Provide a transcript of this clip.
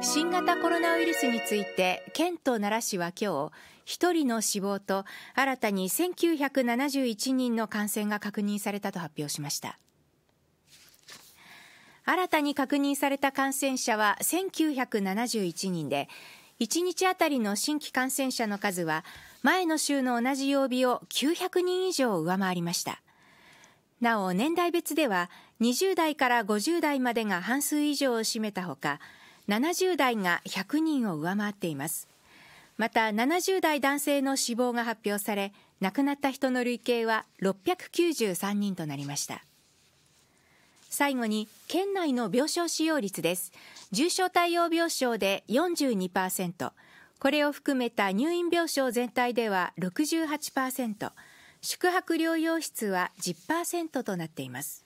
新型コロナウイルスについて県と奈良市は今日1人の死亡と新たに1971人の感染が確認されたと発表しました新たに確認された感染者は1971人で1日当たりの新規感染者の数は前の週の同じ曜日を900人以上上回りましたなお年代別では20代から50代までが半数以上を占めたほか70代が100人を上回っていますまた70代男性の死亡が発表され亡くなった人の累計は693人となりました最後に県内の病床使用率です重症対応病床で42%これを含めた入院病床全体では68%宿泊療養室は10%となっています